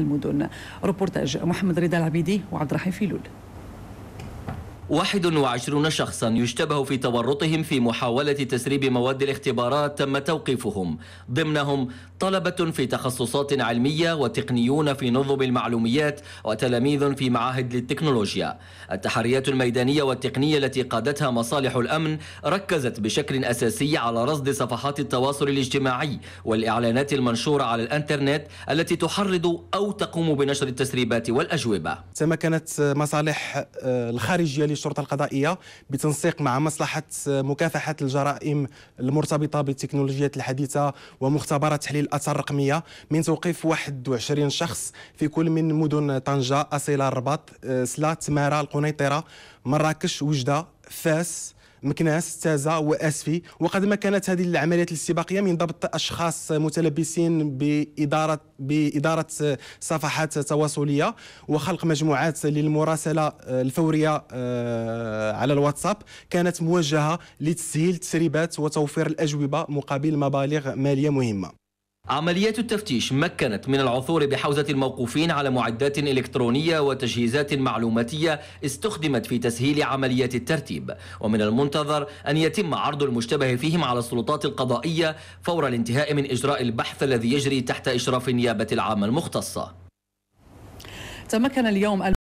المدن روبورتاج محمد رضا العبيدي وعبد الرحيم فيلول 21 شخصا يشتبه في تورطهم في محاولة تسريب مواد الاختبارات تم توقيفهم ضمنهم طلبة في تخصصات علمية وتقنيون في نظم المعلوميات وتلاميذ في معاهد للتكنولوجيا التحريات الميدانية والتقنية التي قادتها مصالح الأمن ركزت بشكل أساسي على رصد صفحات التواصل الاجتماعي والإعلانات المنشورة على الأنترنت التي تحرض أو تقوم بنشر التسريبات والأجوبة تمكنت مصالح آه، الخارجية الشرطه القضائيه بتنسيق مع مصلحه مكافحه الجرائم المرتبطه بالتكنولوجيات الحديثه ومختبرات تحليل الاثار الرقميه من توقيف 21 شخص في كل من مدن طنجه اصيله الرباط آه، سلات تمارة، القنيطره مراكش وجده فاس مكناس تازا واسفي وقد ما كانت هذه العمليات الاستباقيه من ضبط اشخاص متلبسين باداره باداره صفحات تواصليه وخلق مجموعات للمراسله آه، الفوريه آه، على الواتساب كانت موجهه لتسهيل التسريبات وتوفير الاجوبه مقابل مبالغ ماليه مهمه عمليات التفتيش مكنت من العثور بحوزة الموقوفين على معدات إلكترونية وتجهيزات معلوماتية استخدمت في تسهيل عمليات الترتيب ومن المنتظر أن يتم عرض المشتبه فيهم على السلطات القضائية فور الانتهاء من إجراء البحث الذي يجري تحت إشراف النيابة العامة المختصة تمكن اليوم